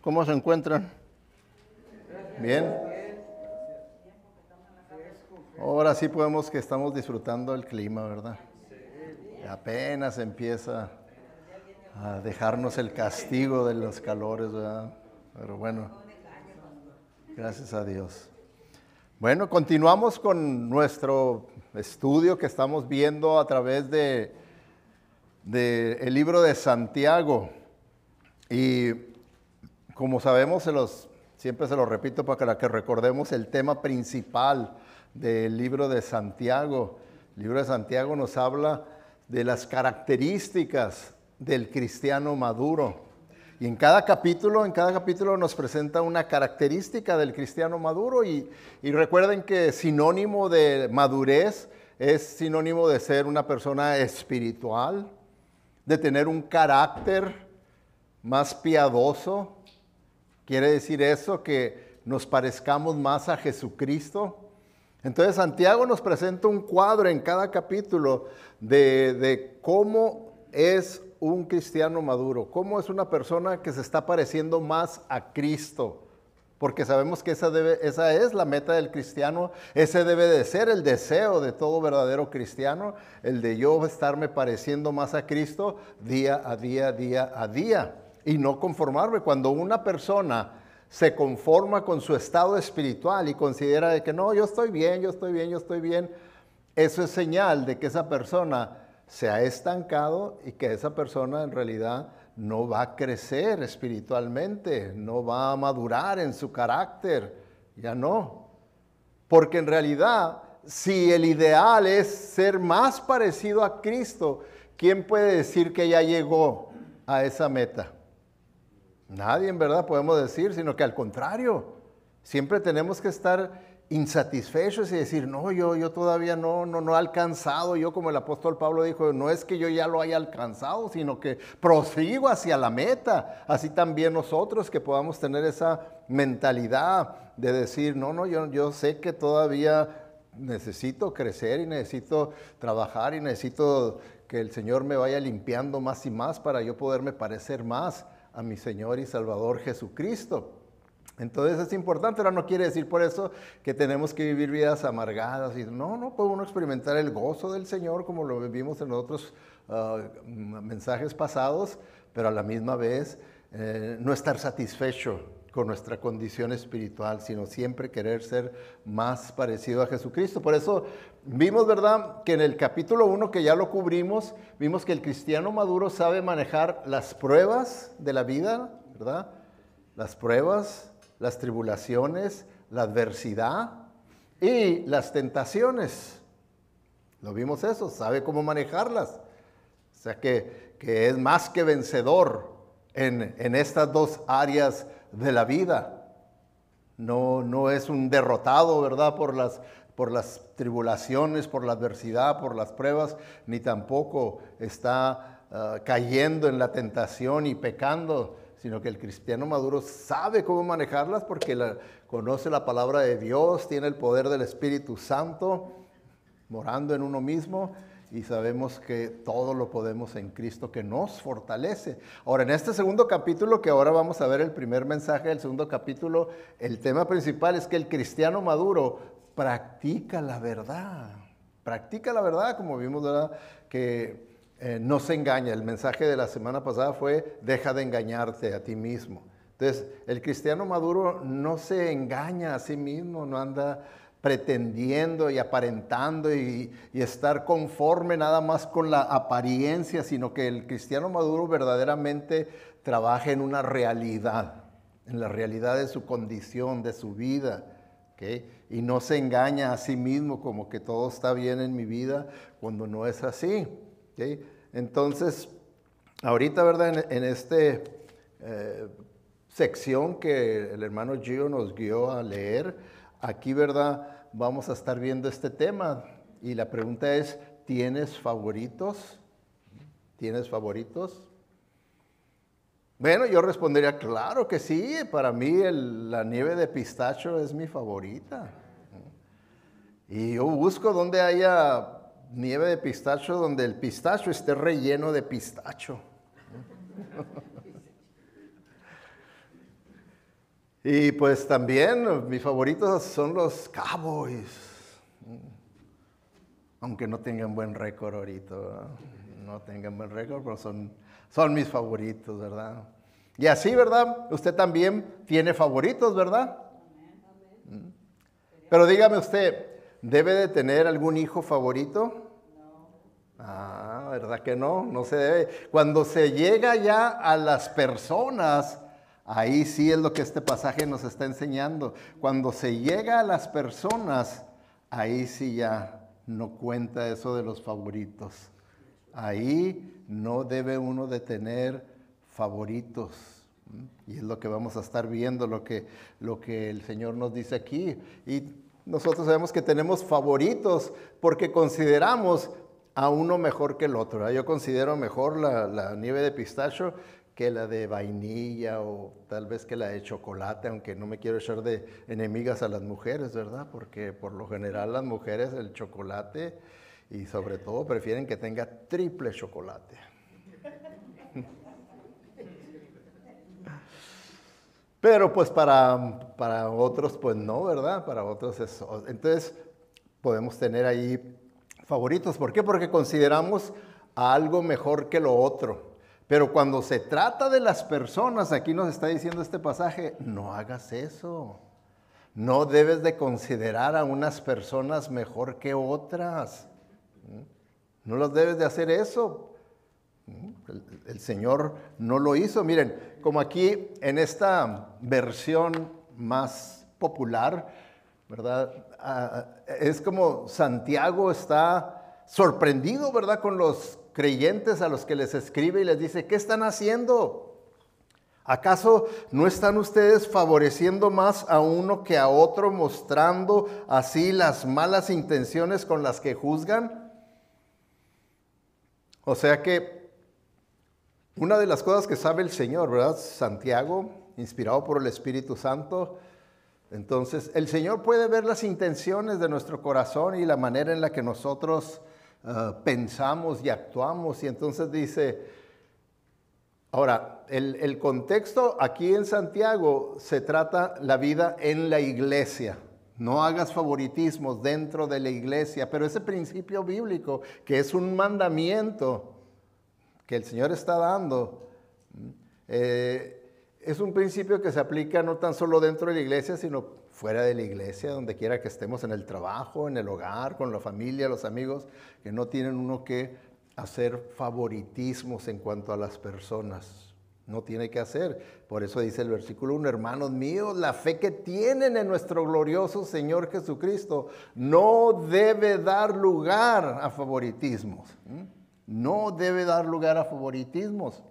¿Cómo se encuentran? Bien. Ahora sí podemos que estamos disfrutando el clima, ¿verdad? Apenas empieza a dejarnos el castigo de los calores, ¿verdad? Pero bueno, gracias a Dios. Bueno, continuamos con nuestro estudio que estamos viendo a través de, de el libro de Santiago. Y como sabemos, siempre se lo repito para que recordemos el tema principal del libro de Santiago. El libro de Santiago nos habla de las características del cristiano maduro. Y en cada capítulo, en cada capítulo nos presenta una característica del cristiano maduro y, y recuerden que sinónimo de madurez es sinónimo de ser una persona espiritual, de tener un carácter más piadoso, ¿Quiere decir eso que nos parezcamos más a Jesucristo? Entonces Santiago nos presenta un cuadro en cada capítulo de, cómo es un cristiano maduro, cómo es una persona que se está pareciendo más a Cristo, porque sabemos que esa, esa es la meta del cristiano, ese debe de ser el deseo de todo verdadero cristiano, el de yo estarme pareciendo más a Cristo día a día, día a día y no conformarme. Cuando una persona se conforma con su estado espiritual y considera de que no, yo estoy bien, yo estoy bien, yo estoy bien, eso es señal de que esa persona se ha estancado y que esa persona en realidad no va a crecer espiritualmente, no va a madurar en su carácter, ya no. Porque en realidad, si el ideal es ser más parecido a Cristo, ¿quién puede decir que ya llegó a esa meta? Nadie en verdad podemos decir, sino que al contrario, siempre tenemos que estar insatisfechos y decir, no, yo, yo todavía no, no, no he alcanzado, yo como el apóstol Pablo dijo, no es que yo ya lo haya alcanzado, sino que prosigo hacia la meta, así también nosotros que podamos tener esa mentalidad de decir, no, no, yo, yo sé que todavía necesito crecer y necesito trabajar y necesito que el Señor me vaya limpiando más y más para yo poderme parecer más a mi Señor y Salvador Jesucristo. Entonces es importante, ahora no quiere decir por eso que tenemos que vivir vidas amargadas y no, no puede uno experimentar el gozo del Señor como lo vivimos en otros ah, mensajes pasados, pero a la misma vez eh, no estar satisfecho con nuestra condición espiritual, sino siempre querer ser más parecido a Jesucristo. Por eso vimos, ¿verdad?, que en el capítulo 1, que ya lo cubrimos, vimos que el cristiano maduro sabe manejar las pruebas de la vida, ¿verdad? Las pruebas, las tribulaciones, la adversidad y las tentaciones. Lo vimos eso, sabe cómo manejarlas. O sea que, es más que vencedor en, en estas dos áreas de la vida. No, es un derrotado, ¿verdad? Por las, por las tribulaciones, por la adversidad, por las pruebas, ni tampoco está ah, cayendo en la tentación y pecando, sino que el cristiano maduro sabe cómo manejarlas porque conoce la palabra de Dios, tiene el poder del Espíritu Santo morando en uno mismo y sabemos que todo lo podemos en Cristo que nos fortalece. Ahora, en este segundo capítulo, que ahora vamos a ver el primer mensaje del segundo capítulo, el tema principal es que el cristiano maduro practica la verdad. Practica la verdad, como vimos, ¿verdad? Que eh, no se engaña. El mensaje de la semana pasada fue, deja de engañarte a ti mismo. Entonces, el cristiano maduro no se engaña a sí mismo, no anda pretendiendo y aparentando y, estar conforme nada más con la apariencia, sino que el cristiano maduro verdaderamente trabaja en una realidad, en la realidad de su condición, de su vida, ¿okay? y no se engaña a sí mismo como que todo está bien en mi vida cuando no es así. ¿okay? Entonces, ahorita, ¿verdad? En, en este... Eh, sección que el hermano Gio nos guió a leer, aquí, ¿verdad? vamos a estar viendo este tema. Y la pregunta es, ¿tienes favoritos? ¿Tienes favoritos? Bueno, yo respondería, claro que sí, para mí la nieve de pistacho es mi favorita. Y yo busco donde haya nieve de pistacho, donde el pistacho esté relleno de pistacho. Y pues también mis favoritos son los Cowboys. Mm. Aunque no tengan buen récord ahorita, no tengan buen récord, pero son, son mis favoritos, ¿verdad? Y así, ¿verdad? Usted también tiene favoritos, ¿verdad? Mm. Pero dígame usted, ¿debe de tener algún hijo favorito? Ah, ¿verdad que no? No se debe. Cuando se llega ya a las personas Ahí sí es lo que este pasaje nos está enseñando. Cuando se llega a las personas, ahí sí ya no cuenta eso de los favoritos. Ahí no debe uno de tener favoritos. Y es lo que vamos a estar viendo, lo que, lo que el Señor nos dice aquí. Y nosotros sabemos que tenemos favoritos porque consideramos a uno mejor que el otro. Yo considero mejor la, la nieve de pistacho que la de vainilla o tal vez que la de chocolate, aunque no me quiero echar de enemigas a las mujeres, ¿verdad? Porque por lo general las mujeres el chocolate y sobre todo prefieren que tenga triple chocolate. Pero pues para, para otros pues no, ¿verdad? Para otros es... Entonces podemos tener ahí favoritos. ¿Por qué? Porque consideramos algo mejor que lo otro. Pero cuando se trata de las personas, aquí nos está diciendo este pasaje, no hagas eso. No debes de considerar a unas personas mejor que otras. ¿Mm? No las debes de hacer eso. ¿Mm? El, Señor no lo hizo. Miren, como aquí en esta versión más popular, ¿verdad? Ah, es como Santiago está sorprendido, ¿verdad? Con los creyentes a los que les escribe y les dice, ¿qué están haciendo? ¿Acaso no están ustedes favoreciendo más a uno que a otro, mostrando así las malas intenciones con las que juzgan? O sea que una de las cosas que sabe el Señor, ¿verdad? Santiago, inspirado por el Espíritu Santo, entonces el Señor puede ver las intenciones de nuestro corazón y la manera en la que nosotros eh, pensamos y actuamos. Y entonces dice, ahora, el, contexto aquí en Santiago se trata la vida en la iglesia. No hagas favoritismos dentro de la iglesia, pero ese principio bíblico, que es un mandamiento que el Señor está dando, eh, es un principio que se aplica no tan solo dentro de la iglesia, sino fuera de la iglesia, donde quiera que estemos, en el trabajo, en el hogar, con la familia, los amigos, que no tienen uno que hacer favoritismos en cuanto a las personas. No tiene que hacer. Por eso dice el versículo 1, hermanos míos, la fe que tienen en nuestro glorioso Señor Jesucristo no debe dar lugar a favoritismos. ¿Mm? No debe dar lugar a favoritismos.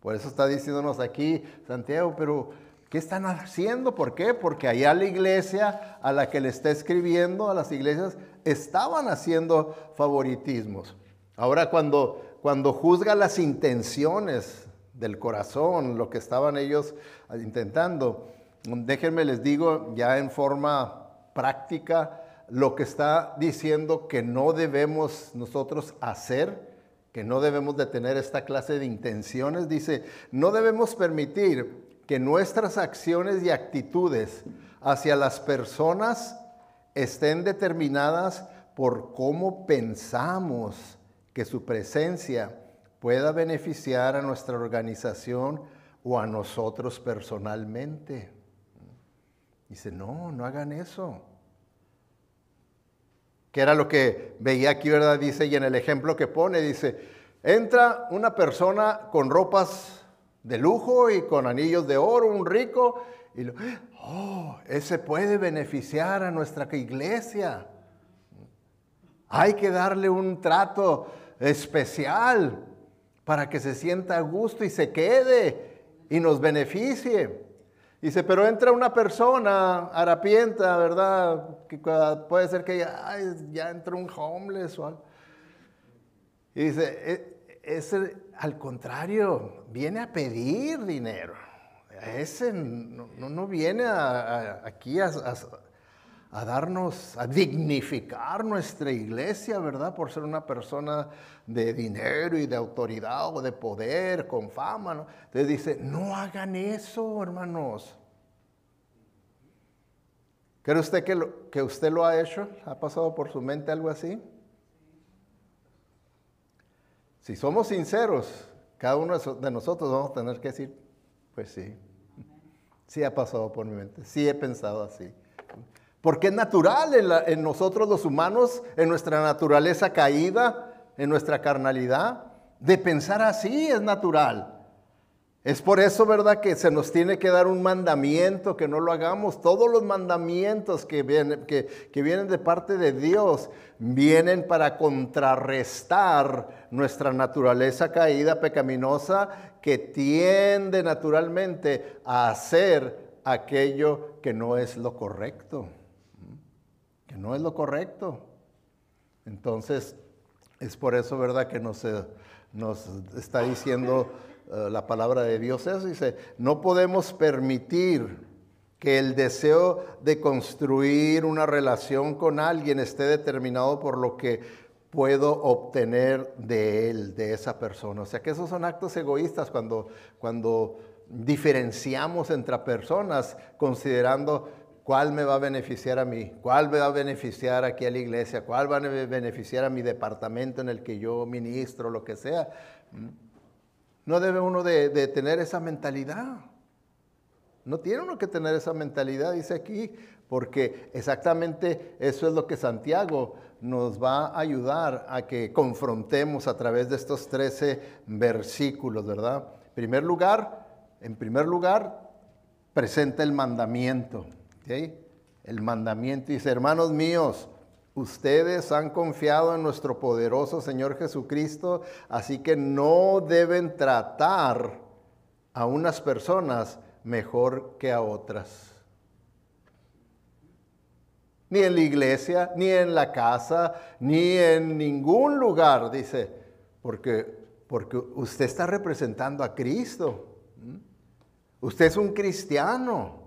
Por eso está diciéndonos aquí Santiago, pero ¿Qué están haciendo? ¿Por qué? Porque allá la iglesia a la que le está escribiendo, a las iglesias, estaban haciendo favoritismos. Ahora cuando, cuando juzga las intenciones del corazón, lo que estaban ellos intentando, déjenme les digo ya en forma práctica lo que está diciendo que no debemos nosotros hacer, que no debemos de tener esta clase de intenciones. Dice, no debemos permitir que nuestras acciones y actitudes hacia las personas estén determinadas por cómo pensamos que su presencia pueda beneficiar a nuestra organización o a nosotros personalmente. Dice, no, no hagan eso. Que era lo que veía aquí, ¿verdad? Dice, y en el ejemplo que pone, dice, entra una persona con ropas de lujo y con anillos de oro, un rico, y lo, oh, ese puede beneficiar a nuestra iglesia. Hay que darle un trato especial para que se sienta a gusto y se quede y nos beneficie. Dice, pero entra una persona harapienta, ¿verdad? puede ser que ya, ya entró un homeless o Y dice, eh, ese, al contrario, viene a pedir dinero. Ese no, viene aquí a, darnos, a dignificar nuestra iglesia, ¿verdad? Por ser una persona de dinero y de autoridad o de poder, con fama, ¿no? Entonces dice, no hagan eso, hermanos. ¿Cree usted que, que usted lo ha hecho? ¿Ha pasado por su mente algo así? Si somos sinceros, cada uno de nosotros vamos a tener que decir, pues sí, sí ha pasado por mi mente, sí he pensado así. Porque es natural en, en nosotros los humanos, en nuestra naturaleza caída, en nuestra carnalidad, de pensar así es natural. Es por eso, ¿verdad?, que se nos tiene que dar un mandamiento, que no lo hagamos. Todos los mandamientos que vienen, que, vienen de parte de Dios vienen para contrarrestar nuestra naturaleza caída, pecaminosa, que tiende naturalmente a hacer aquello que no es lo correcto. Que no es lo correcto. Entonces, es por eso, ¿verdad?, que nos, eh, nos está diciendo eh, la palabra de Dios es, Dice, no podemos permitir que el deseo de construir una relación con alguien esté determinado por lo que puedo obtener de él, de esa persona. O sea que esos son actos egoístas cuando, cuando diferenciamos entre personas considerando cuál me va a beneficiar a mí, cuál me va a beneficiar aquí a la iglesia, cuál va a beneficiar a mi departamento en el que yo ministro, lo que sea. No debe uno de, tener esa mentalidad. No tiene uno que tener esa mentalidad, dice aquí, porque exactamente eso es lo que Santiago nos va a ayudar a que confrontemos a través de estos 13 versículos, ¿verdad? En primer lugar, en primer lugar, presenta el mandamiento, El mandamiento dice, hermanos míos, Ustedes han confiado en nuestro poderoso Señor Jesucristo, así que no deben tratar a unas personas mejor que a otras. Ni en la iglesia, ni en la casa, ni en ningún lugar, dice, porque, porque usted está representando a Cristo. ¿Mm? Usted es un cristiano.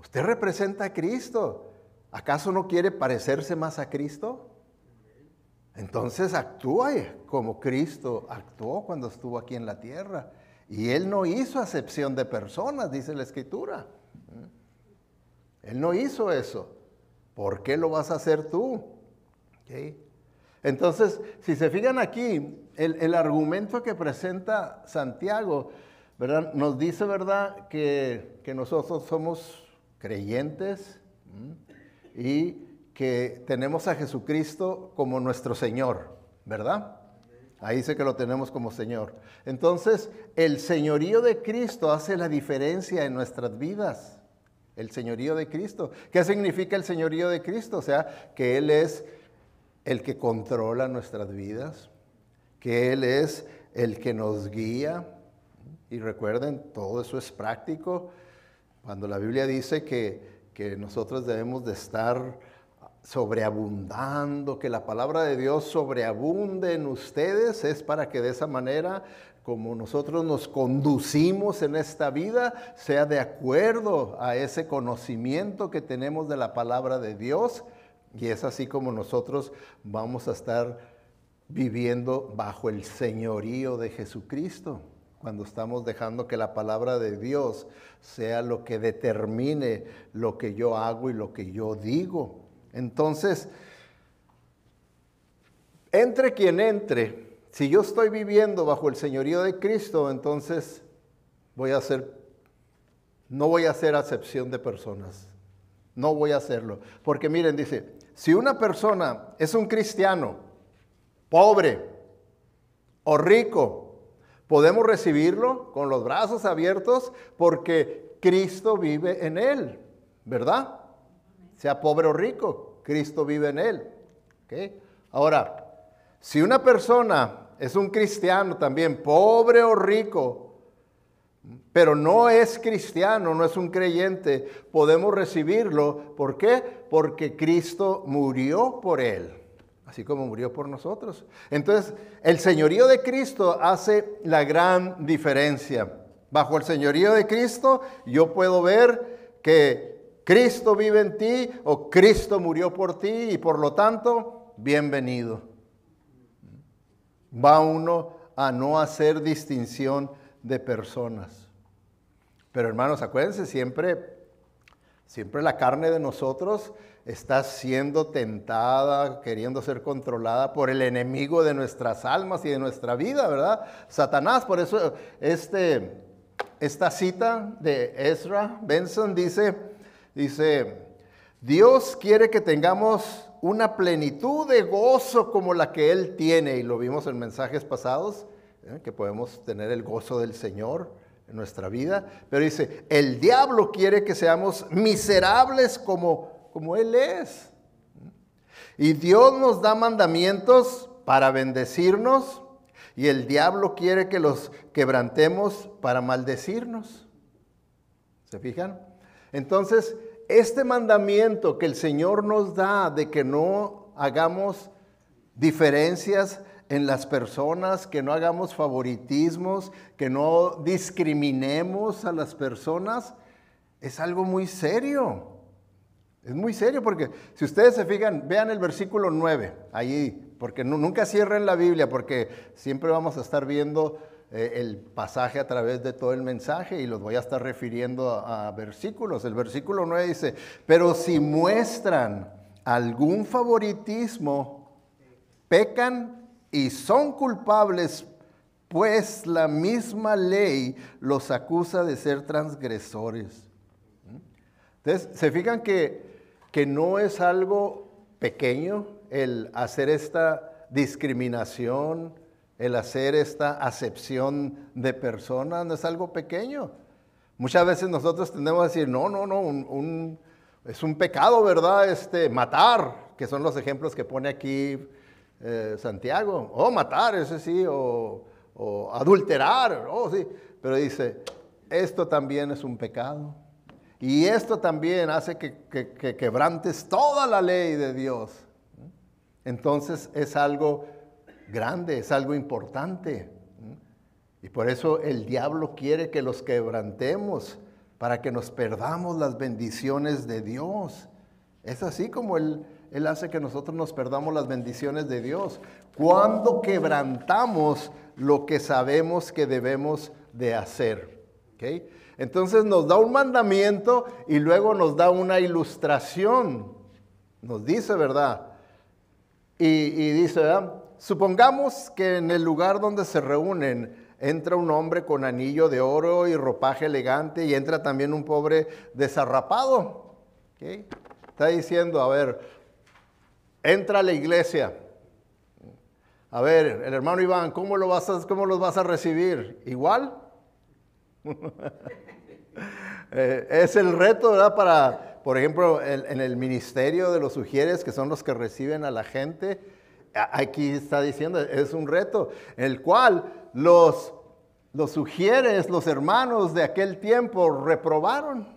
Usted representa a Cristo. ¿Acaso no quiere parecerse más a Cristo? Entonces actúa eh, como Cristo actuó cuando estuvo aquí en la tierra. Y Él no hizo acepción de personas, dice la Escritura. Mm. Él no hizo eso. ¿Por qué lo vas a hacer tú? Entonces, si se fijan aquí, el, argumento que presenta Santiago, ¿verdad? Nos dice, ¿verdad?, que, nosotros somos creyentes y que tenemos a Jesucristo como nuestro Señor, ¿verdad? Ahí dice que lo tenemos como Señor. Entonces, el señorío de Cristo hace la diferencia en nuestras vidas. El señorío de Cristo. ¿Qué significa el señorío de Cristo? O sea, que Él es el que controla nuestras vidas, que Él es el que nos guía. Y recuerden, todo eso es práctico. Cuando la Biblia dice que que nosotros debemos de estar sobreabundando, que la palabra de Dios sobreabunde en ustedes, es para que de esa manera, como nosotros nos conducimos en esta vida, sea de acuerdo a ese conocimiento que tenemos de la palabra de Dios, y es así como nosotros vamos a estar viviendo bajo el señorío de Jesucristo cuando estamos dejando que la palabra de Dios sea lo que determine lo que yo hago y lo que yo digo. Entonces, entre quien entre, si yo estoy viviendo bajo el señorío de Cristo, entonces voy a hacer, no voy a hacer acepción de personas. No voy a hacerlo. Porque miren, dice, si una persona es un cristiano, pobre o rico, Podemos recibirlo con los brazos abiertos porque Cristo vive en él, ¿verdad? Sea pobre o rico, Cristo vive en él. Ahora, si una persona es un cristiano también, pobre o rico, pero no es cristiano, no es un creyente, podemos recibirlo. ¿Por qué? Porque Cristo murió por él así como murió por nosotros. Entonces, el señorío de Cristo hace la gran diferencia. Bajo el señorío de Cristo, yo puedo ver que Cristo vive en ti o Cristo murió por ti y por lo tanto, bienvenido. Va uno a no hacer distinción de personas. Pero hermanos, acuérdense siempre Siempre la carne de nosotros está siendo tentada, queriendo ser controlada por el enemigo de nuestras almas y de nuestra vida, ¿verdad? Satanás, por eso este, esta cita de Ezra Benson dice, dice, Dios quiere que tengamos una plenitud de gozo como la que Él tiene, y lo vimos en mensajes pasados, ¿eh? que podemos tener el gozo del Señor en nuestra vida, pero dice, el diablo quiere que seamos miserables como, como Él es. Y Dios nos da mandamientos para bendecirnos y el diablo quiere que los quebrantemos para maldecirnos. ¿Se fijan? Entonces, este mandamiento que el Señor nos da de que no hagamos diferencias en las personas, que no hagamos favoritismos, que no discriminemos a las personas, es algo muy serio. Es muy serio porque si ustedes se fijan, vean el versículo 9, ahí, porque nunca cierren la Biblia, porque siempre vamos a estar viendo eh, el pasaje a través de todo el mensaje y los voy a estar refiriendo a, a versículos. El versículo 9 dice, pero si muestran algún favoritismo, pecan y son culpables, pues la misma ley los acusa de ser transgresores. Entonces, se fijan que, que no es algo pequeño el hacer esta discriminación, el hacer esta acepción de personas, no es algo pequeño. Muchas veces nosotros tendemos a decir, no, no, no, es un pecado, ¿verdad? Este, matar, que son los ejemplos que pone aquí eh, Santiago, o matar, ese sí, o, adulterar, oh, sí. Pero dice, esto también es un pecado. Y esto también hace que, que, quebrantes toda la ley de Dios. Entonces es algo grande, es algo importante. Y por eso el diablo quiere que los quebrantemos, para que nos perdamos las bendiciones de Dios. Es así como el él hace que nosotros nos perdamos las bendiciones de Dios. Cuando quebrantamos lo que sabemos que debemos de hacer. Entonces nos da un mandamiento y luego nos da una ilustración. Nos dice, ¿verdad? Y, dice, supongamos que en el lugar donde se reúnen entra un hombre con anillo de oro y ropaje elegante y entra también un pobre desarrapado. Está diciendo, a ver, entra a la iglesia. A ver, el hermano Iván, ¿cómo, lo vas a, cómo los vas a recibir? ¿Igual? Eh, es el reto, ¿verdad? Para, por ejemplo, en el ministerio de los sugieres, que son los que reciben a la gente, aquí está diciendo, es un reto, el cual los, los sugieres, los hermanos de aquel tiempo reprobaron.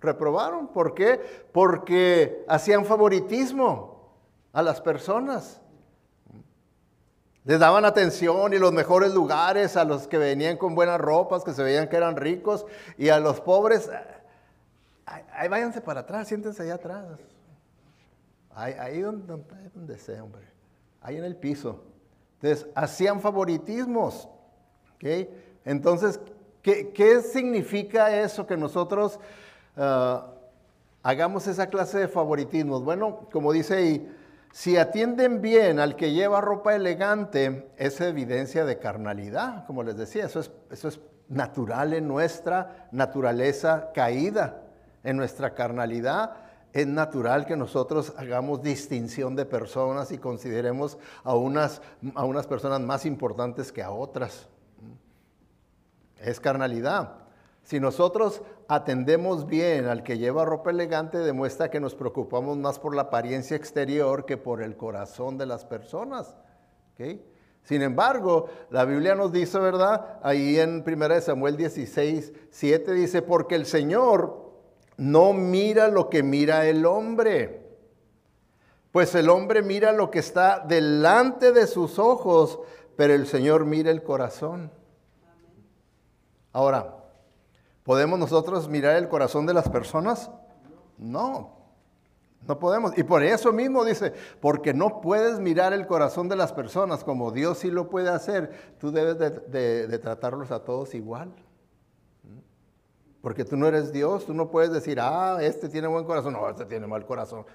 Reprobaron. ¿Por qué? Porque hacían favoritismo a las personas. Les daban atención y los mejores lugares a los que venían con buenas ropas, que se veían que eran ricos, y a los pobres, eh, ahí, váyanse para atrás, siéntense allá atrás. Ahí, donde, sea, hombre. Ahí en el piso. Entonces, hacían favoritismos. ¿okay? Entonces, ¿qué significa eso que nosotros Ah, hagamos esa clase de favoritismos. Bueno, como dice ahí, si atienden bien al que lleva ropa elegante, es evidencia de carnalidad, como les decía, eso es, eso es natural en nuestra naturaleza caída, en nuestra carnalidad. Es natural que nosotros hagamos distinción de personas y consideremos a unas, a unas personas más importantes que a otras. Es carnalidad. Si nosotros atendemos bien al que lleva ropa elegante demuestra que nos preocupamos más por la apariencia exterior que por el corazón de las personas. Sin embargo, la Biblia nos dice, ¿verdad? Ahí en 1 Samuel 16, 7 dice, porque el Señor no mira lo que mira el hombre, pues el hombre mira lo que está delante de sus ojos, pero el Señor mira el corazón. Ahora, ¿Podemos nosotros mirar el corazón de las personas? No, no podemos. Y por eso mismo dice, porque no puedes mirar el corazón de las personas como Dios sí lo puede hacer, tú debes de, tratarlos a todos igual. Porque tú no eres Dios, tú no puedes decir, ah, este tiene buen corazón, no, este tiene mal corazón.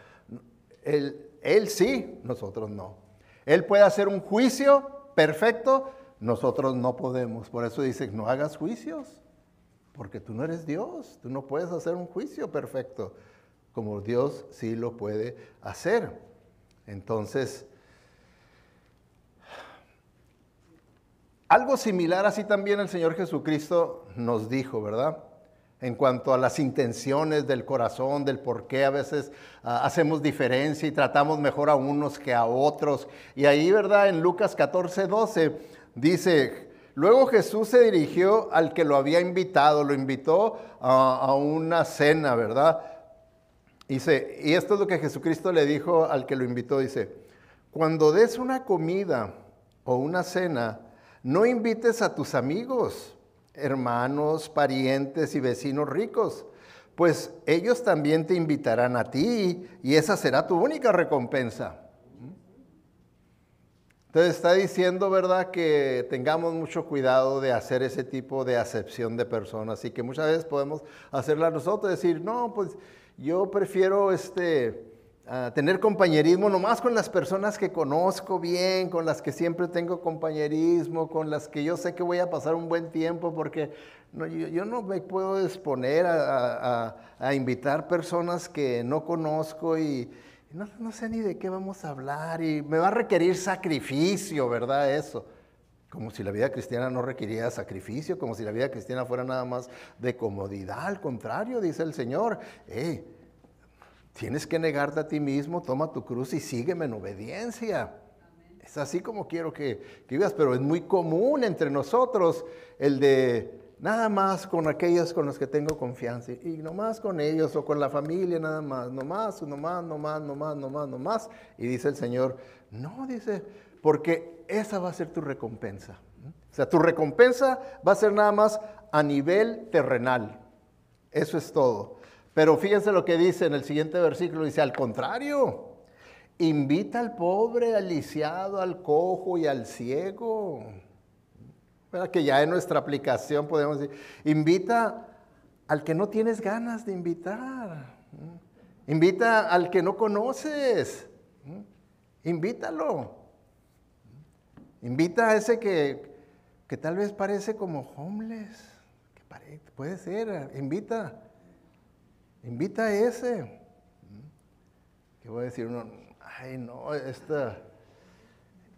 Él, él sí, nosotros no. Él puede hacer un juicio perfecto, nosotros no podemos. Por eso dice, no hagas juicios porque tú no eres Dios, tú no puedes hacer un juicio perfecto, como Dios sí lo puede hacer. Entonces, algo similar así también el Señor Jesucristo nos dijo, ¿verdad? En cuanto a las intenciones del corazón, del por qué a veces ah, hacemos diferencia y tratamos mejor a unos que a otros. Y ahí, ¿verdad? En Lucas 14, 12 dice Luego Jesús se dirigió al que lo había invitado, lo invitó a, una cena, ¿verdad? Dice, y esto es lo que Jesucristo le dijo al que lo invitó, dice, cuando des una comida o una cena, no invites a tus amigos, hermanos, parientes y vecinos ricos, pues ellos también te invitarán a ti y esa será tu única recompensa. Entonces está diciendo, ¿verdad?, que tengamos mucho cuidado de hacer ese tipo de acepción de personas y que muchas veces podemos hacerla nosotros, decir, no, pues yo prefiero este, ah, tener compañerismo nomás con las personas que conozco bien, con las que siempre tengo compañerismo, con las que yo sé que voy a pasar un buen tiempo, porque yo, no me puedo exponer a, a invitar personas que no conozco y no, sé ni de qué vamos a hablar y me va a requerir sacrificio, ¿verdad? Eso. Como si la vida cristiana no requiriera sacrificio, como si la vida cristiana fuera nada más de comodidad. Al contrario, dice el Señor, tienes que negarte a ti mismo, toma tu cruz y sígueme en obediencia. Es así como quiero que, que vivas, pero es muy común entre nosotros el de nada más con aquellos con los que tengo confianza y más con ellos o con la familia nada más, más, más, nomás, más, no más, no más. Y dice el Señor, no, dice, porque esa va a ser tu recompensa. O sea, tu recompensa va a ser nada más a nivel terrenal. Eso es todo. Pero fíjense lo que dice en el siguiente versículo, dice, al contrario, invita al pobre, al lisiado, al cojo y al ciego que ya en nuestra aplicación podemos decir, invita al que no tienes ganas de invitar, invita al que no conoces, invítalo, invita a ese que, tal vez parece como homeless, puede ser, invita, invita a ese. Que voy a decir uno, ay no, esta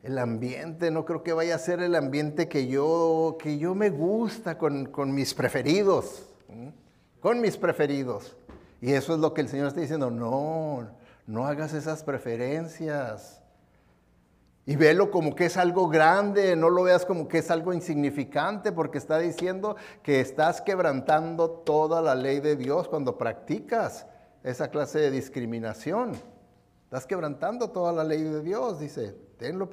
el ambiente, no creo que vaya a ser el ambiente que yo, que yo me gusta con, mis preferidos, con mis preferidos. Y eso es lo que el Señor está diciendo, no, no hagas esas preferencias. Y velo como que es algo grande, no lo veas como que es algo insignificante, porque está diciendo que estás quebrantando toda la ley de Dios cuando practicas esa clase de discriminación. Estás quebrantando toda la ley de Dios, dice, tenlo,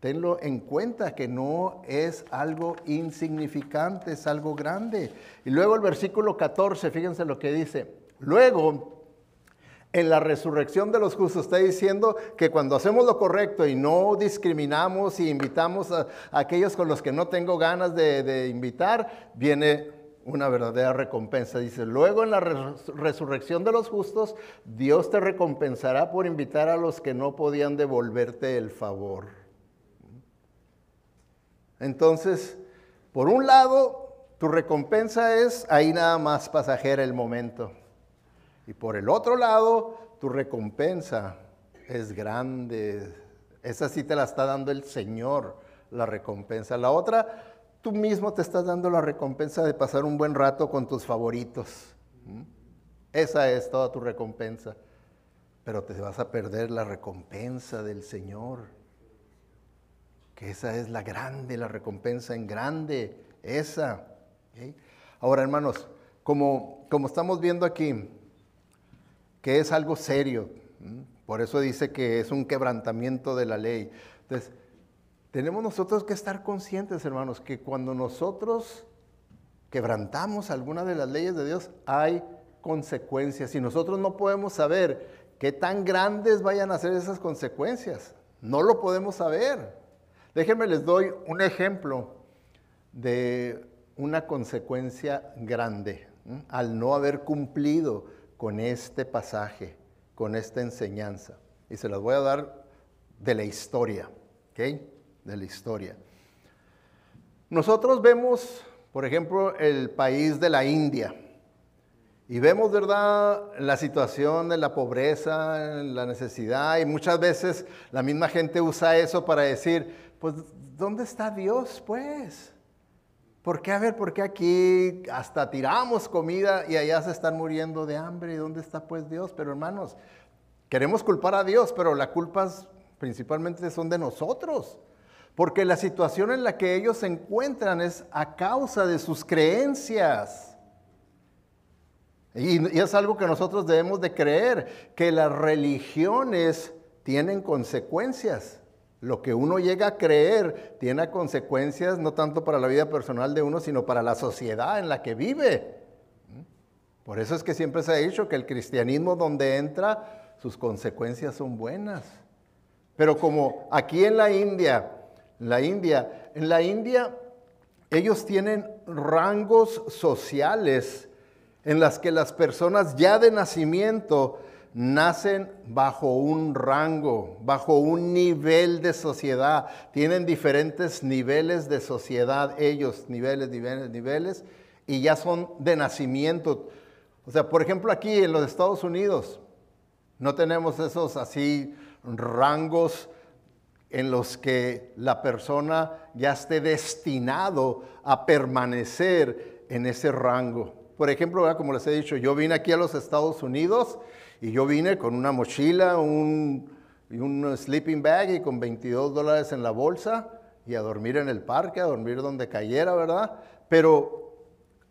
Tenlo en cuenta que no es algo insignificante, es algo grande. Y luego el versículo 14, fíjense lo que dice. Luego, en la resurrección de los justos, está diciendo que cuando hacemos lo correcto y no discriminamos y invitamos a, aquellos con los que no tengo ganas de, invitar, viene una verdadera recompensa. Dice, luego en la resurrección de los justos, Dios te recompensará por invitar a los que no podían devolverte el favor. Entonces, por un lado, tu recompensa es ahí nada más pasajera el momento. Y por el otro lado, tu recompensa es grande. Esa sí te la está dando el Señor, la recompensa. La otra, tú mismo te estás dando la recompensa de pasar un buen rato con tus favoritos. ¿Mm? Esa es toda tu recompensa. Pero te vas a perder la recompensa del Señor que esa es la grande, la recompensa en grande, esa. Ahora, hermanos, como, estamos viendo aquí, que es algo serio, por eso dice que es un quebrantamiento de la ley. Entonces, tenemos nosotros que estar conscientes, hermanos, que cuando nosotros quebrantamos alguna de las leyes de Dios, hay consecuencias. Y nosotros no podemos saber qué tan grandes vayan a ser esas consecuencias. No lo podemos saber. Déjenme les doy un ejemplo de una consecuencia grande al no haber cumplido con este pasaje, con esta enseñanza. Y se las voy a dar de la historia, ¿ok? De la historia. Nosotros vemos, por ejemplo, el país de la India y vemos, ¿verdad?, la situación de la pobreza, la necesidad y muchas veces la misma gente usa eso para decir, pues ¿dónde está Dios pues? ¿Por qué? A ver, qué aquí hasta tiramos comida y allá se están muriendo de hambre. ¿Y dónde está pues Dios? Pero hermanos, queremos culpar a Dios, pero las culpas principalmente son de nosotros. Porque la situación en la que ellos se encuentran es a causa de sus creencias. Y, y es algo que nosotros debemos de creer, que las religiones tienen consecuencias. Lo que uno llega a creer tiene consecuencias no tanto para la vida personal de uno, sino para la sociedad en la que vive. ¿Mm? Por eso es que siempre se ha dicho que el cristianismo donde entra, sus consecuencias son buenas. Pero como aquí en la India, la India, en la India ellos tienen rangos sociales en las que las personas ya de nacimiento nacen bajo un rango, bajo un nivel de sociedad. Tienen diferentes niveles de sociedad, ellos, niveles, niveles, niveles, y ya son de nacimiento. O sea, por ejemplo, aquí en los Estados Unidos, no tenemos esos así rangos en los que la persona ya esté destinado a permanecer en ese rango. Por ejemplo, como les he dicho, yo vine aquí a los Estados Unidos y yo vine con una mochila, un, un sleeping bag y con 22 dólares en la bolsa y a dormir en el parque, a dormir donde cayera, ¿verdad? Pero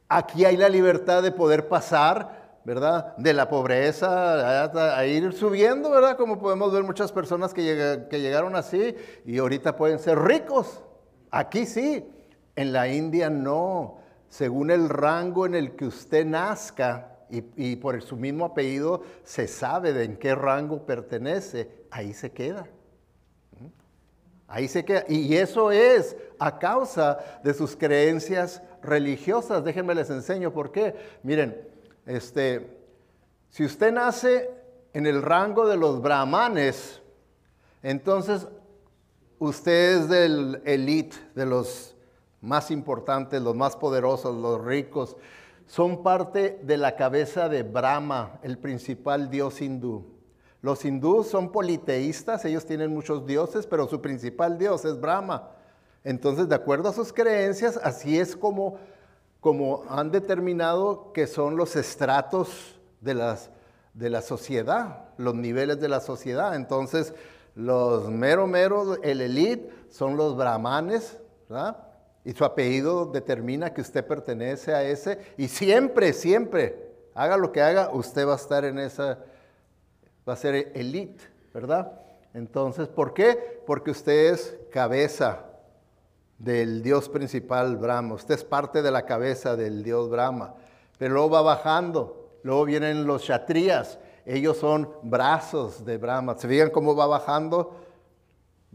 aquí hay la libertad de poder pasar, ¿verdad? De la pobreza a, a ir subiendo, ¿verdad? Como podemos ver muchas personas que, que llegaron así y ahorita pueden ser ricos. Aquí sí, en la India no. Según el rango en el que usted nazca, y, por su mismo apellido se sabe de en qué rango pertenece, ahí se queda. Ahí se queda. Y eso es a causa de sus creencias religiosas. Déjenme les enseño por qué. Miren, este, si usted nace en el rango de los brahmanes, entonces usted es del elite, de los más importantes, los más poderosos, los ricos son parte de la cabeza de Brahma, el principal dios hindú. Los hindúes son politeístas, ellos tienen muchos dioses, pero su principal dios es Brahma. Entonces, de acuerdo a sus creencias, así es como, como han determinado que son los estratos de, las, de la sociedad, los niveles de la sociedad. Entonces, los mero mero, el elite, son los brahmanes, ¿verdad? Y su apellido determina que usted pertenece a ese. Y siempre, siempre, haga lo que haga, usted va a estar en esa, va a ser elite, ¿verdad? Entonces, ¿por qué? Porque usted es cabeza del dios principal Brahma. Usted es parte de la cabeza del dios Brahma. Pero luego va bajando. Luego vienen los chatrías. Ellos son brazos de Brahma. ¿Se fijan cómo va bajando?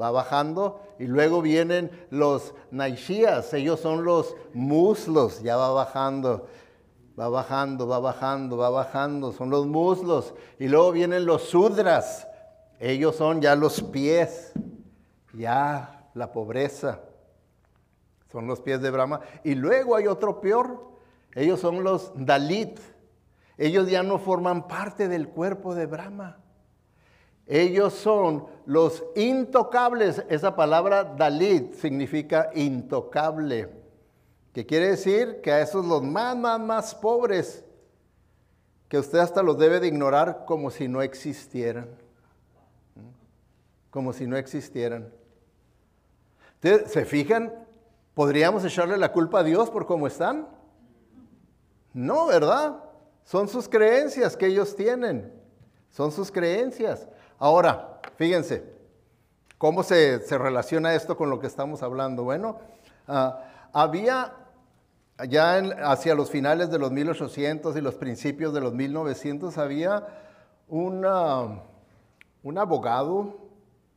va bajando y luego vienen los naishías, ellos son los muslos, ya va bajando, va bajando, va bajando, va bajando, son los muslos y luego vienen los sudras, ellos son ya los pies, ya la pobreza, son los pies de Brahma y luego hay otro peor, ellos son los dalit, ellos ya no forman parte del cuerpo de Brahma. Ellos son los intocables. Esa palabra Dalit significa intocable, que quiere decir que a esos los más, más, más pobres, que usted hasta los debe de ignorar como si no existieran. ¿Mm? Como si no existieran. Ustedes se fijan, ¿podríamos echarle la culpa a Dios por cómo están? No, ¿verdad? Son sus creencias que ellos tienen. Son sus creencias. Ahora, fíjense, ¿cómo se, relaciona esto con lo que estamos hablando? Bueno, ah, había ya hacia los finales de los 1800 y los principios de los 1900 había una, un abogado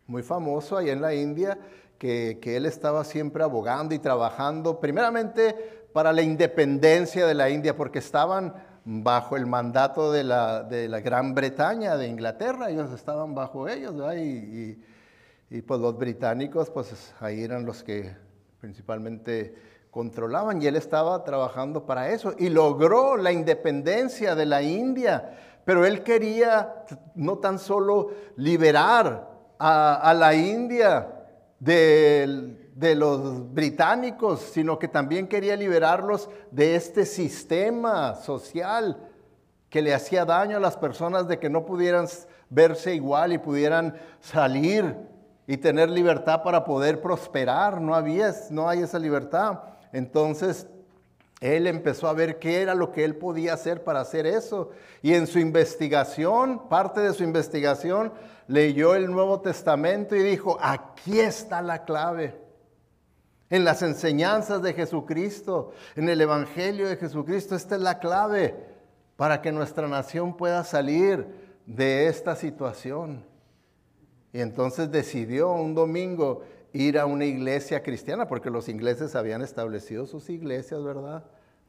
muy famoso allá en la India que, que, él estaba siempre abogando y trabajando primeramente para la independencia de la India porque estaban bajo el mandato de la, Gran Bretaña, de Inglaterra, ellos estaban bajo ellos, Y, y, pues los británicos, pues ahí eran los que principalmente controlaban y él estaba trabajando para eso y logró la independencia de la India, pero él quería no tan solo liberar a la India del de los británicos, sino que también quería liberarlos de este sistema social que le hacía daño a las personas de que no pudieran verse igual y pudieran salir y tener libertad para poder prosperar. No había, no hay esa libertad. Entonces, él empezó a ver qué era lo que él podía hacer para hacer eso. Y en su investigación, parte de su investigación, leyó el Nuevo Testamento y dijo, aquí está la clave en las enseñanzas de Jesucristo, en el Evangelio de Jesucristo. Esta es la clave para que nuestra nación pueda salir de esta situación. Y entonces decidió un domingo ir a una iglesia cristiana, porque los ingleses habían establecido sus iglesias, ¿verdad?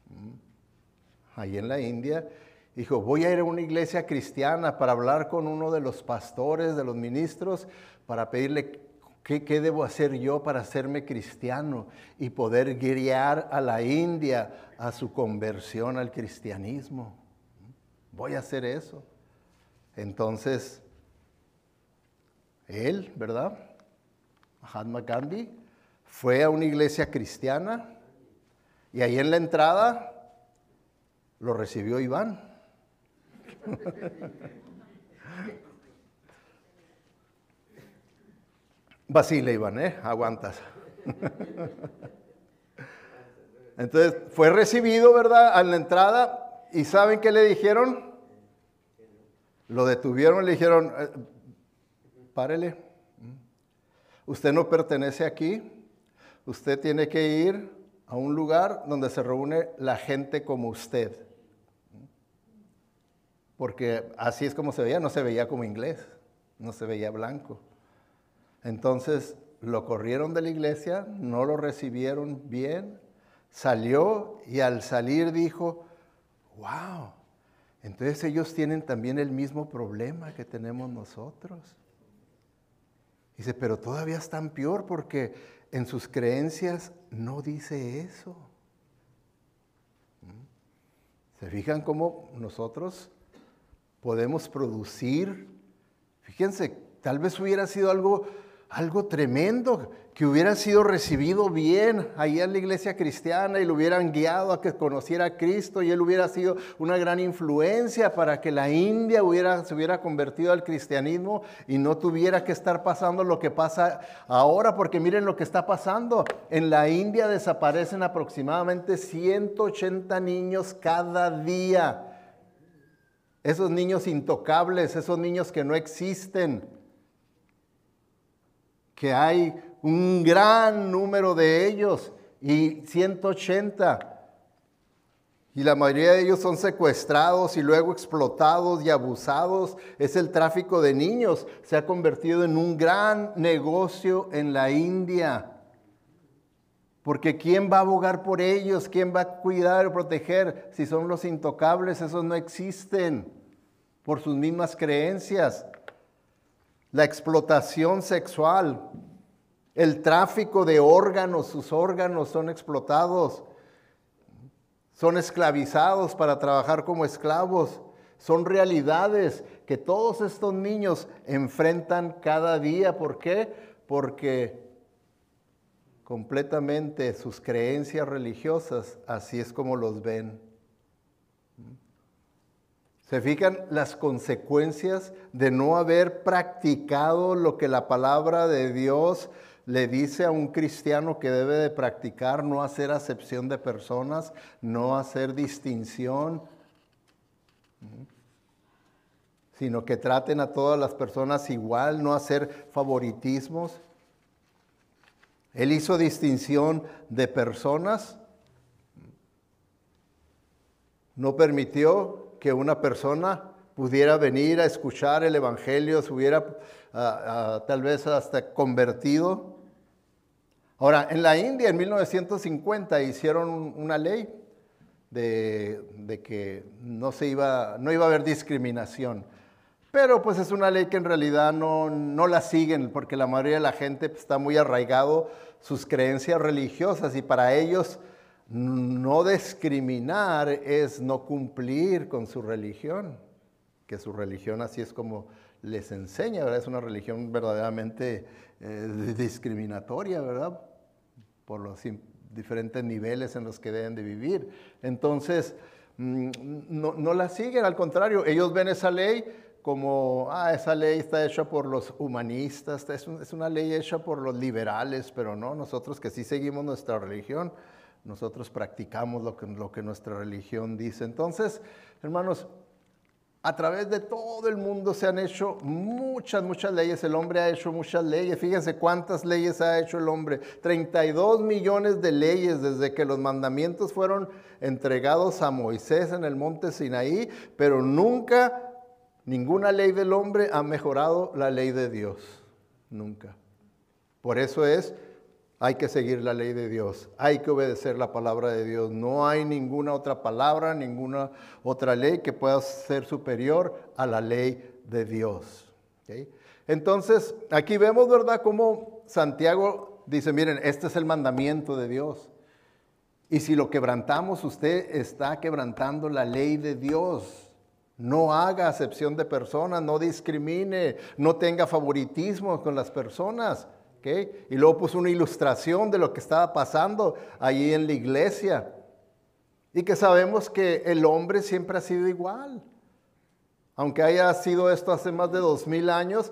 Mm. Ahí en la India. Dijo, voy a ir a una iglesia cristiana para hablar con uno de los pastores, de los ministros, para pedirle ¿Qué, debo hacer yo para hacerme cristiano y poder guiar a la India a su conversión al cristianismo? Voy a hacer eso. Entonces, él, ¿verdad? Mahatma Gandhi fue a una iglesia cristiana y ahí en la entrada lo recibió Iván. Basile, Iván, ¿eh? Aguantas. Entonces fue recibido, ¿verdad? A la entrada. ¿Y saben qué le dijeron? Lo detuvieron, le dijeron, eh, párele. Mm. Usted no pertenece aquí. Usted tiene que ir a un lugar donde se reúne la gente como usted. Porque así es como se veía. No se veía como inglés. No se veía blanco. Entonces lo corrieron de la iglesia, no lo recibieron bien, salió y al salir dijo, wow, entonces ellos tienen también el mismo problema que tenemos nosotros. Dice, pero todavía están peor porque en sus creencias no dice eso. ¿Mm? ¿Se fijan cómo nosotros podemos producir? Fíjense, tal vez hubiera sido algo algo tremendo, que hubiera sido recibido bien ahí en la iglesia cristiana y lo hubieran guiado a que conociera a Cristo y él hubiera sido una gran influencia para que la India se hubiera convertido al cristianismo y no tuviera que estar pasando lo que pasa ahora, porque miren lo que está pasando. En la India desaparecen aproximadamente 180 niños cada día. Esos niños intocables, esos niños que no existen que hay un gran número de ellos y 180. Y la mayoría de ellos son secuestrados y luego explotados y abusados. Es el tráfico de niños. Se ha convertido en un gran negocio en la India. Porque ¿quién va a abogar por ellos? ¿Quién va a cuidar o proteger? Si son los intocables, esos no existen por sus mismas creencias la explotación sexual, el tráfico de órganos, sus órganos son explotados, son esclavizados para trabajar como esclavos. Son realidades que todos estos niños enfrentan cada día. ¿Por qué? Porque completamente sus creencias religiosas, así es como los ven. Se fijan las consecuencias de no haber practicado lo que la palabra de Dios le dice a un cristiano que debe de practicar, no hacer acepción de personas, no hacer distinción, ¿Mm? sino que traten a todas las personas igual, no hacer favoritismos. Él hizo distinción de personas, no permitió que una persona pudiera venir a escuchar el Evangelio, se hubiera ah, ah, tal vez hasta convertido. Ahora, en la India en 1950 hicieron una ley de, que no, se iba, no iba a haber discriminación. Pero pues es una ley que en realidad no la siguen porque la mayoría de la gente pues, está muy arraigado sus creencias religiosas y para ellos no discriminar es no cumplir con su religión, que su religión así es como les enseña, ¿verdad? Es una religión verdaderamente eh, discriminatoria, ¿verdad? Por los diferentes niveles en los que deben de vivir. Entonces, mm, no, la siguen, al contrario, ellos ven esa ley como, ah, esa ley está hecha por los humanistas, es, es una ley hecha por los liberales, pero no, nosotros que sí seguimos nuestra religión, nosotros practicamos lo que, lo que nuestra religión dice. Entonces, hermanos, a través de todo el mundo se han hecho muchas, muchas leyes. El hombre ha hecho muchas leyes. Fíjense cuántas leyes ha hecho el hombre. 32 millones de leyes desde que los mandamientos fueron entregados a Moisés en el monte Sinaí, pero nunca ninguna ley del hombre ha mejorado la ley de Dios. Nunca. Por eso es hay que seguir la ley de Dios, hay que obedecer la palabra de Dios. No hay ninguna otra palabra, ninguna otra ley que pueda ser superior a la ley de Dios. Entonces, aquí vemos, ¿verdad?, cómo Santiago dice, miren, este es el mandamiento de Dios. Y si lo quebrantamos, usted está quebrantando la ley de Dios. No haga acepción de personas, no discrimine, no tenga favoritismo con las personas. Y luego puso una ilustración de lo que estaba pasando allí en la iglesia. Y que sabemos que el hombre siempre ha sido igual. Aunque haya sido esto hace más de dos mil años,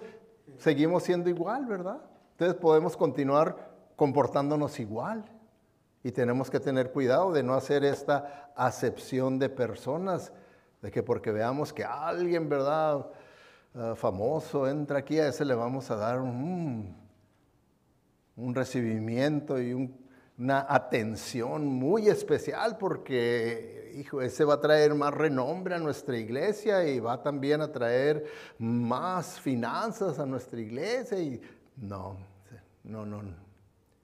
seguimos siendo igual, ¿verdad? Entonces podemos continuar comportándonos igual. Y tenemos que tener cuidado de no hacer esta acepción de personas, de que porque veamos que alguien, ¿verdad? Ah, famoso entra aquí, a ese le vamos a dar un... Mm, un recibimiento y una atención muy especial porque, hijo, ese va a traer más renombre a nuestra iglesia y va también a traer más finanzas a nuestra iglesia. Y no, no, no,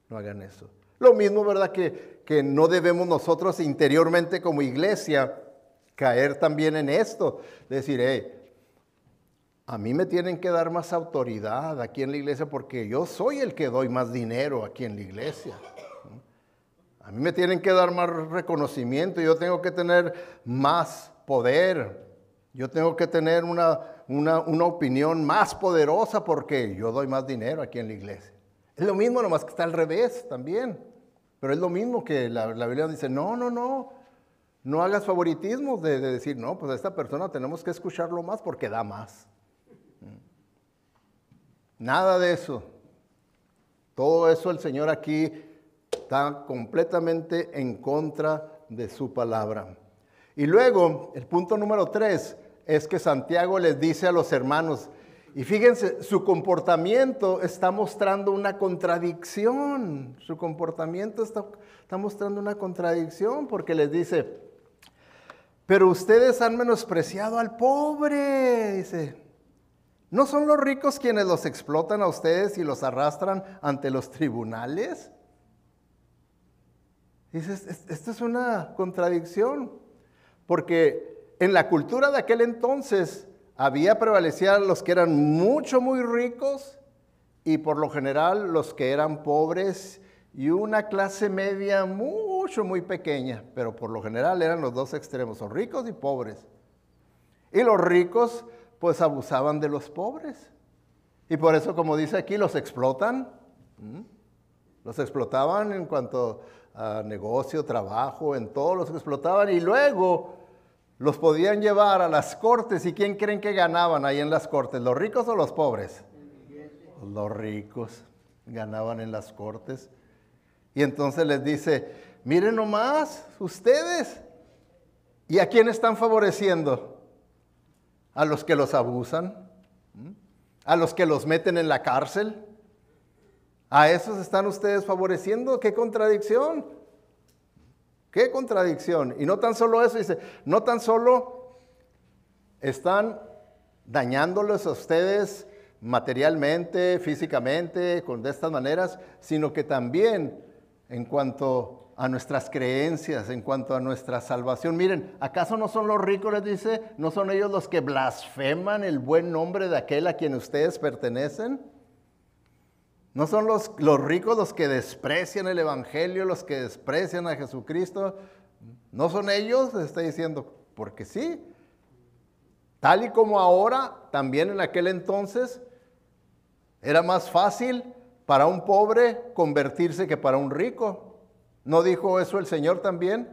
no hagan eso. Lo mismo, ¿verdad? Que, que no debemos nosotros interiormente como iglesia caer también en esto. Decir, hey, a mí me tienen que dar más autoridad aquí en la iglesia porque yo soy el que doy más dinero aquí en la iglesia. A mí me tienen que dar más reconocimiento, yo tengo que tener más poder, yo tengo que tener una, opinión más poderosa porque yo doy más dinero aquí en la iglesia. Es lo mismo, nomás que está al revés también. Pero es lo mismo que la, Biblia dice, no, no, no, no hagas favoritismos de, de decir, no, pues a esta persona tenemos que escucharlo más porque da más. Nada de eso. Todo eso el Señor aquí está completamente en contra de su palabra. Y luego, el punto número tres es que Santiago les dice a los hermanos, y fíjense, su comportamiento está mostrando una contradicción, su comportamiento está, está mostrando una contradicción porque les dice, pero ustedes han menospreciado al pobre, dice, ¿No son los ricos quienes los explotan a ustedes y los arrastran ante los tribunales? Dices, esto es una contradicción, porque en la cultura de aquel entonces había prevalecía los que eran mucho, muy ricos y por lo general los que eran pobres y una clase media mucho, muy pequeña, pero por lo general eran los dos extremos, los ricos y pobres. Y los ricos pues abusaban de los pobres. Y por eso, como dice aquí, los explotan. Mm. Los explotaban en cuanto a negocio, trabajo, en todo los explotaban y luego los podían llevar a las cortes. ¿Y quién creen que ganaban ahí en las cortes? ¿Los ricos o los pobres? Los ricos ganaban en las cortes. Y entonces les dice, miren nomás, ustedes, ¿y a quién están favoreciendo? a los que los abusan, a los que los meten en la cárcel. A esos están ustedes favoreciendo. ¡Qué contradicción! ¡Qué contradicción! Y no tan solo eso, dice, no tan solo están dañándolos a ustedes materialmente, físicamente, con, de estas maneras, sino que también en cuanto a nuestras creencias, en cuanto a nuestra salvación. Miren, ¿acaso no son los ricos, les dice? ¿No son ellos los que blasfeman el buen nombre de aquel a quien ustedes pertenecen? ¿No son los, los ricos los que desprecian el Evangelio, los que desprecian a Jesucristo? ¿No son ellos? Les está diciendo, porque sí. Tal y como ahora, también en aquel entonces, era más fácil para un pobre convertirse que para un rico. ¿No dijo eso el Señor también?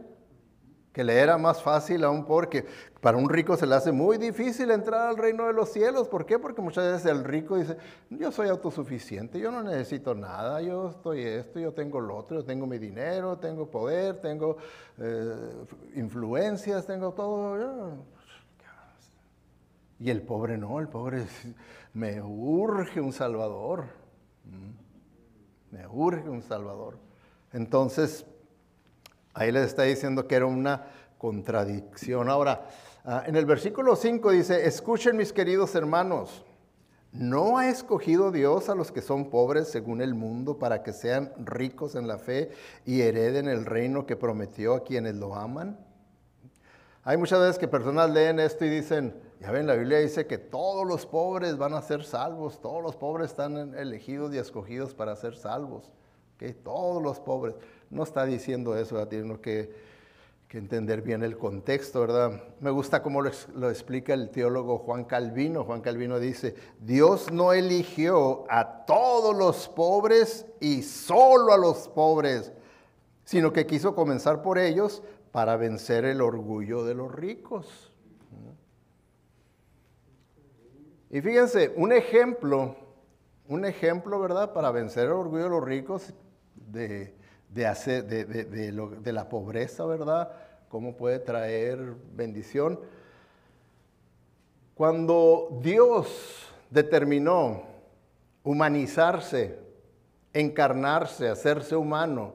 Que le era más fácil a un pobre, que para un rico se le hace muy difícil entrar al reino de los cielos. ¿Por qué? Porque muchas veces el rico dice, yo soy autosuficiente, yo no necesito nada, yo estoy esto, yo tengo lo otro, yo tengo mi dinero, tengo poder, tengo eh, influencias, tengo todo. Y el pobre no, el pobre me urge un salvador. Mm me urge un Salvador. Entonces, ahí les está diciendo que era una contradicción. Ahora, ah, en el versículo 5 dice, escuchen mis queridos hermanos, ¿no ha escogido Dios a los que son pobres según el mundo para que sean ricos en la fe y hereden el reino que prometió a quienes lo aman? Hay muchas veces que personas leen esto y dicen, ya ven, la Biblia dice que todos los pobres van a ser salvos, todos los pobres están elegidos y escogidos para ser salvos, que todos los pobres. No está diciendo eso, tiene que, entender bien el contexto, ¿verdad? Me gusta cómo lo, lo explica el teólogo Juan Calvino. Juan Calvino dice, Dios no eligió a todos los pobres y solo a los pobres, sino que quiso comenzar por ellos para vencer el orgullo de los ricos. Y fíjense, un ejemplo, un ejemplo, ¿verdad? Para vencer el orgullo de los ricos de, hacer, de, la pobreza, ¿verdad? ¿Cómo puede traer bendición? Cuando Dios determinó humanizarse, encarnarse, hacerse humano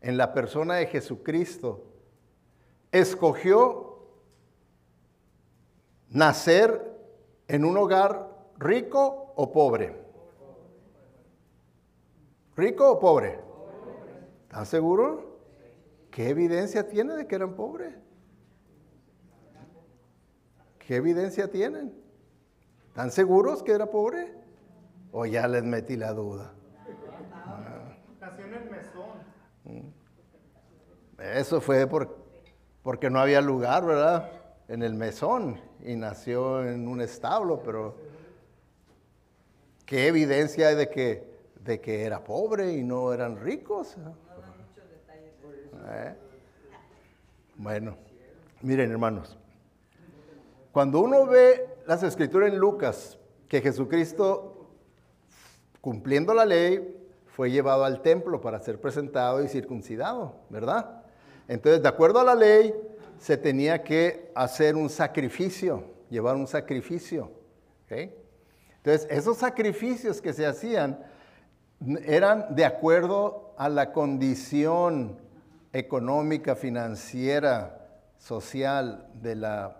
en la persona de Jesucristo, escogió nacer en un hogar rico o pobre. ¿Rico o pobre? ¿Están seguro? ¿Qué evidencia tiene de que eran pobres? ¿Qué evidencia tienen? ¿Están seguros que era pobre? ¿O ya les metí la duda? mesón. Mm. Eso fue por porque no había lugar, ¿verdad? En el mesón y nació en un establo, pero qué evidencia hay de que, de que era pobre y no eran ricos. ¿eh? ¿Eh? Bueno, miren hermanos, cuando uno ve las escrituras en Lucas, que Jesucristo, cumpliendo la ley, fue llevado al templo para ser presentado y circuncidado, ¿verdad? Entonces, de acuerdo a la ley, se tenía que hacer un sacrificio, llevar un sacrificio. Entonces, esos sacrificios que se hacían eran de acuerdo a la condición económica, financiera, social de la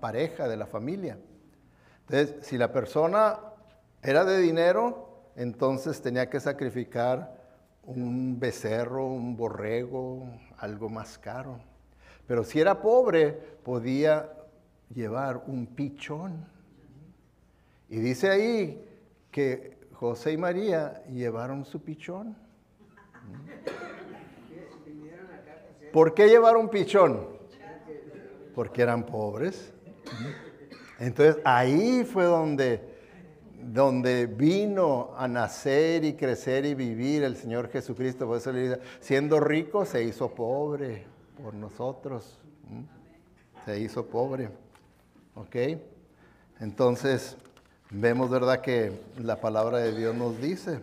pareja, de la familia. Entonces, si la persona era de dinero, entonces tenía que sacrificar un becerro, un borrego, algo más caro. Pero si era pobre, podía llevar un pichón. Y dice ahí que José y María llevaron su pichón. ¿Por qué llevaron pichón? Porque eran pobres. Entonces ahí fue donde donde vino a nacer y crecer y vivir el Señor Jesucristo. Por eso le dice, siendo rico se hizo pobre por nosotros. Se hizo pobre. ¿Ok? Entonces, vemos, ¿verdad?, que la palabra de Dios nos dice.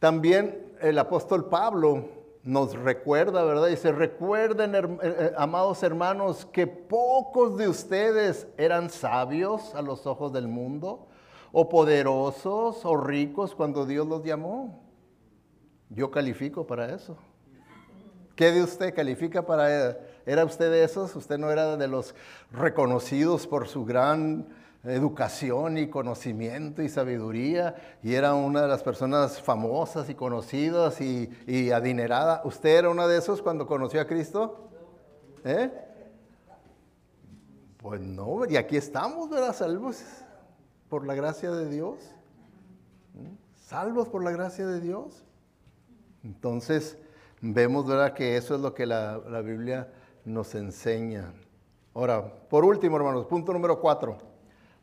También el apóstol Pablo nos recuerda, ¿verdad? Dice, recuerden, eh, eh, amados hermanos, que pocos de ustedes eran sabios a los ojos del mundo, o poderosos, o ricos cuando Dios los llamó. Yo califico para eso. ¿Qué de usted califica para... eso? Eh, ¿Era usted de esos? ¿Usted no era de los reconocidos por su gran educación y conocimiento y sabiduría y era una de las personas famosas y conocidas y, adinerada. ¿Usted era una de esos cuando conoció a Cristo? ¿Eh? Pues no, y aquí estamos, ¿verdad? Salvos por la gracia de Dios. ¿Mm? Salvos por la gracia de Dios. Entonces, vemos, ¿verdad? Que eso es lo que la, la Biblia nos enseña. Ahora, por último, hermanos, punto número cuatro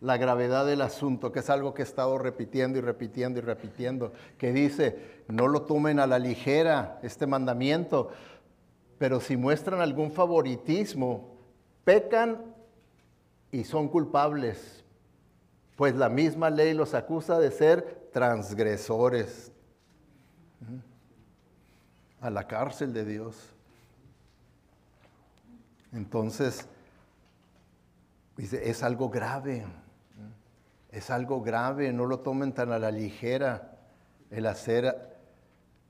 la gravedad del asunto, que es algo que he estado repitiendo y repitiendo y repitiendo, que dice, no lo tomen a la ligera este mandamiento, pero si muestran algún favoritismo, pecan y son culpables, pues la misma ley los acusa de ser transgresores ¿Mm? a la cárcel de Dios. Entonces, dice, es algo grave es algo grave, no lo tomen tan a la ligera el hacer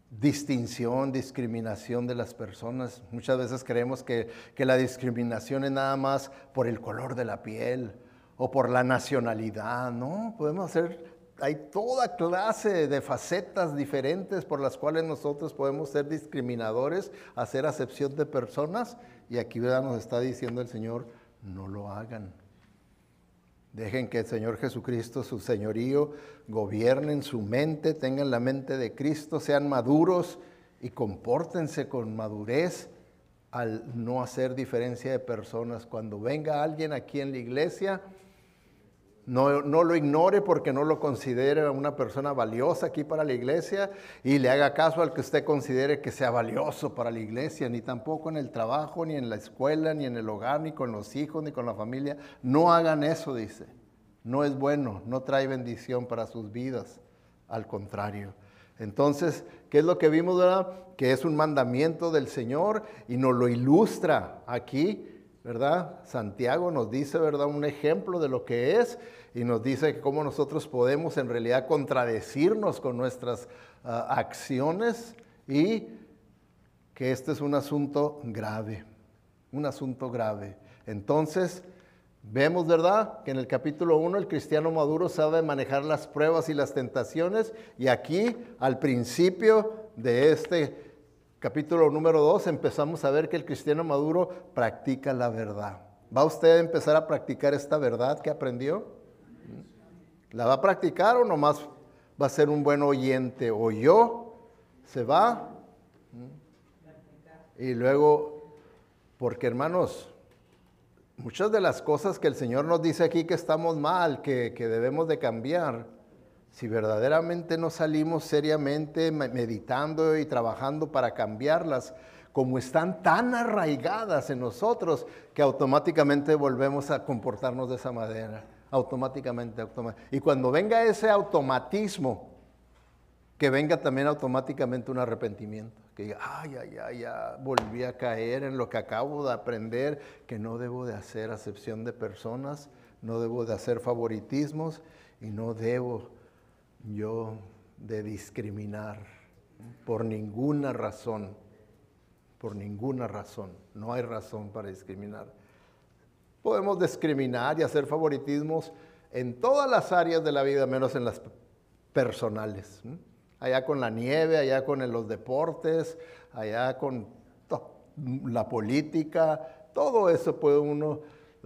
distinción, discriminación de las personas. Muchas veces creemos que, que, la discriminación es nada más por el color de la piel o por la nacionalidad, ¿no? Podemos hacer, hay toda clase de facetas diferentes por las cuales nosotros podemos ser discriminadores, hacer acepción de personas y aquí ¿verdad? nos está diciendo el Señor, no lo hagan. Dejen que el Señor Jesucristo, su señorío, gobiernen su mente, tengan la mente de Cristo, sean maduros y compórtense con madurez al no hacer diferencia de personas. Cuando venga alguien aquí en la iglesia, no, lo ignore porque no lo considere una persona valiosa aquí para la iglesia y le haga caso al que usted considere que sea valioso para la iglesia, ni tampoco en el trabajo, ni en la escuela, ni en el hogar, ni con los hijos, ni con la familia. No hagan eso, dice. No es bueno, no trae bendición para sus vidas. Al contrario. Entonces, ¿qué es lo que vimos verdad? Que es un mandamiento del Señor y nos lo ilustra aquí, ¿verdad? Santiago nos dice, ¿verdad? Un ejemplo de lo que es y nos dice cómo nosotros podemos en realidad contradecirnos con nuestras ah, acciones y que este es un asunto grave, un asunto grave. Entonces, vemos, ¿verdad?, que en el capítulo 1 el cristiano maduro sabe manejar las pruebas y las tentaciones y aquí, al principio de este capítulo número 2 empezamos a ver que el cristiano maduro practica la verdad. ¿Va usted a empezar a practicar esta verdad que aprendió? ¿La va a practicar o nomás va a ser un buen oyente? ¿O yo? ¿Se va? ¿Mm? Y luego, porque hermanos, muchas de las cosas que el Señor nos dice aquí que estamos mal, que, que debemos de cambiar, si verdaderamente no salimos seriamente meditando y trabajando para cambiarlas, como están tan arraigadas en nosotros que automáticamente volvemos a comportarnos de esa manera automáticamente, Y cuando venga ese automatismo, que venga también automáticamente un arrepentimiento. Que diga, ay, ay, ay, ya volví a caer en lo que acabo de aprender, que no debo de hacer acepción de personas, no debo de hacer favoritismos y no debo yo de discriminar por ninguna razón, por ninguna razón. No hay razón para discriminar. Podemos discriminar y hacer favoritismos en todas las áreas de la vida, menos en las personales. Allá con la nieve, allá con los deportes, allá con la política, todo eso puede uno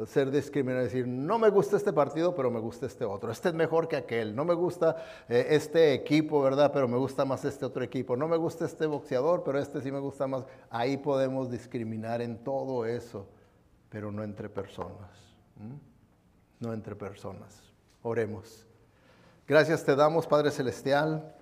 ser discriminado, decir, no me gusta este partido, pero me gusta este otro, este es mejor que aquel, no me gusta eh, este equipo, ¿verdad? Pero me gusta más este otro equipo, no me gusta este boxeador, pero este sí me gusta más. Ahí podemos discriminar en todo eso pero no entre personas. No entre personas. Oremos. Gracias te damos, Padre Celestial,